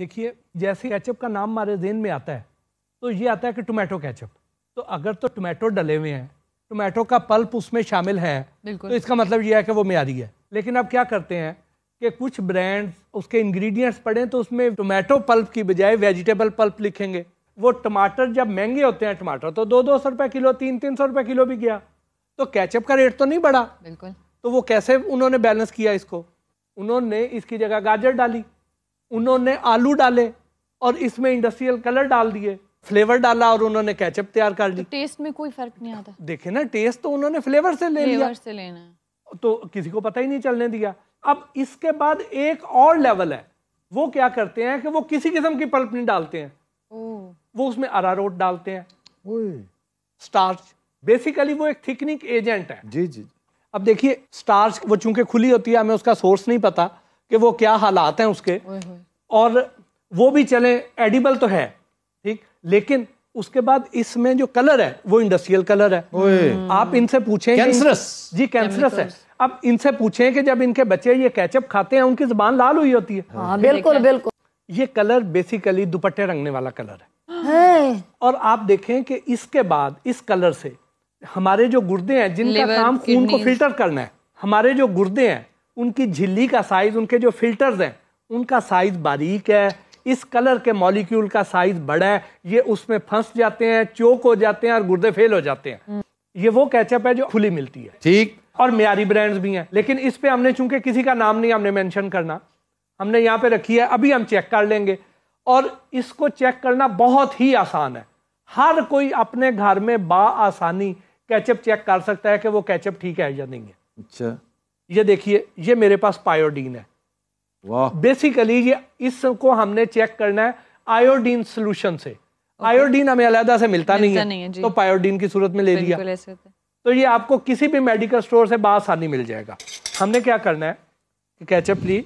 देखिए जैसे केचप का नाम हमारे जेन में आता है तो ये आता है कि टोमेटो केचप तो अगर तो टोमेटो डले हुए हैं टोमेटो का पल्प उसमें शामिल है तो इसका मतलब ये है कि वो म्यारी है लेकिन अब क्या करते हैं कि कुछ ब्रांड्स उसके इंग्रेडिएंट्स पड़े तो उसमें टोमेटो पल्प की बजाय वेजिटेबल पल्प लिखेंगे वो टमाटर जब महंगे होते हैं टमाटर तो दो दो सौ रुपये किलो तीन तीन सौ रुपये किलो भी गया तो कैचअप का रेट तो नहीं बढ़ा बिल्कुल तो वो कैसे उन्होंने बैलेंस किया इसको उन्होंने इसकी जगह गाजर डाली उन्होंने आलू डाले और इसमें इंडस्ट्रियल कलर डाल दिए फ्लेवर डाला और उन्होंने कैचअप तैयार कर ली तो टेस्ट में कोई फर्क नहीं आता देखे ना टेस्ट तो उन्होंने फ्लेवर से ले लिया से लेना तो किसी को पता ही नहीं चलने दिया अब इसके बाद एक और लेवल है वो क्या करते हैं कि वो किसी किस्म की पल्प नहीं डालते हैं वो उसमें अरारोट डालते हैं स्टार्च बेसिकली वो एक थिकनिक एजेंट है जी जी अब देखिए स्टार्च वो चूंकि खुली होती है हमें उसका सोर्स नहीं पता कि वो क्या हालात हैं उसके और वो भी चले एडिबल तो है ठीक लेकिन उसके बाद इसमें जो कलर है वो इंडस्ट्रियल कलर है आप इनसे पूछें कैंसरस जी कैंसरस है अब इनसे पूछें कि जब इनके बच्चे ये कैचअप खाते हैं उनकी जबान लाल हुई होती है हाँ, बिल्कुल बिल्कुल ये कलर बेसिकली दुपट्टे रंगने वाला कलर है, है। और आप देखें कि इसके बाद इस कलर से हमारे जो गुर्दे हैं जिनका काम खून को फिल्टर करना है हमारे जो गुर्दे हैं उनकी झिल्ली का साइज़ उनके जो फिल्टर्स हैं उनका साइज़ बारीक है इस कलर के मॉलिक्यूल का साइज़ बड़ा है ये उसमें फंस जाते हैं चोक हो जाते हैं और गुर्दे फेल हो जाते हैं ये वो कैचअप है जो खुली मिलती है ठीक और म्यारी ब्रांड्स भी हैं लेकिन इस पे हमने चूंकि किसी का नाम नहीं हमने मेंशन करना हमने यहाँ पे रखी है अभी हम चेक कर लेंगे और इसको चेक करना बहुत ही आसान है हर कोई अपने घर में बा आसानी कैचअप चेक कर सकता है कि वो कैचअप ठीक है या नहीं है अच्छा ये देखिए ये मेरे पास पायोडीन है वाह बेसिकली ये इसको हमने चेक करना है आयोडीन सोल्यूशन से आयोडीन हमें अलहदा से मिलता, मिलता नहीं है तो पायोडीन की सूरत में ले लिया तो ये आपको किसी भी मेडिकल स्टोर से बासानी मिल जाएगा हमने क्या करना है कैचअप ली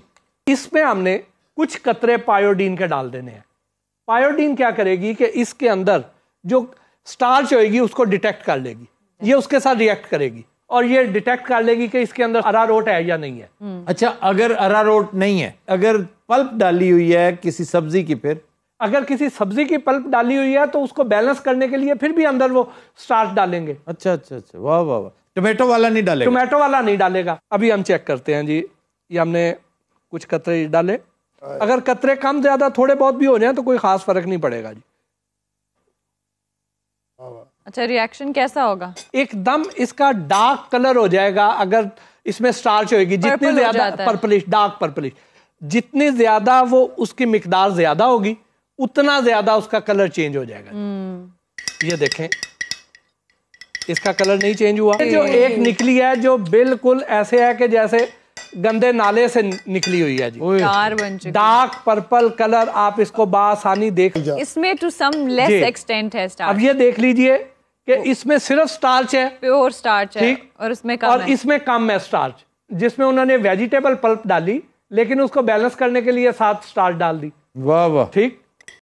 इसमें हमने कुछ कतरे पायोडीन के डाल देने हैं पायोडीन क्या करेगी कि इसके अंदर जो स्टार्च होएगी उसको डिटेक्ट कर लेगी ये उसके साथ रिएक्ट करेगी और ये डिटेक्ट कर लेगी कि इसके अंदर अरारोट है या नहीं है अच्छा अगर अरारोट नहीं है अगर पल्प डाली हुई है किसी सब्जी की फिर अगर किसी सब्जी की पल्प डाली हुई है तो उसको बैलेंस करने के लिए फिर भी अंदर वो स्टार्च डालेंगे अच्छा अच्छा अच्छा वाह वाह वाह टोमेटो वाला नहीं डालेगा टोमेटो वाला नहीं डालेगा अभी हम चेक करते हैं जी ये हमने कुछ कतरे डाले हाँ। अगर कतरे कम ज्यादा थोड़े बहुत भी हो जाए तो कोई खास फर्क नहीं पड़ेगा जी अच्छा रिएक्शन कैसा होगा एकदम इसका डार्क कलर हो जाएगा अगर इसमें स्टार्च होगी जितनी ज्यादा पर्पलिश डार्क पर्पलिश जितनी ज्यादा वो उसकी मिकदार ज्यादा होगी उतना ज्यादा उसका कलर चेंज हो जाएगा हम्म। ये देखें इसका कलर नहीं चेंज हुआ जो एक निकली है जो बिल्कुल ऐसे है कि जैसे गंदे नाले से निकली हुई है जी डार्क पर्पल कलर आप इसको बासानी देख इसमें टू सम लेस एक्सटेंट है अब ये देख लीजिए कि इसमें सिर्फ स्टार्च है प्योर स्टार्च है और इसमें कम और है। इसमें कम है स्टार्च जिसमें उन्होंने वेजिटेबल पल्प डाली लेकिन उसको बैलेंस करने के लिए साथ स्टार्च डाल दी वाह वाह ठीक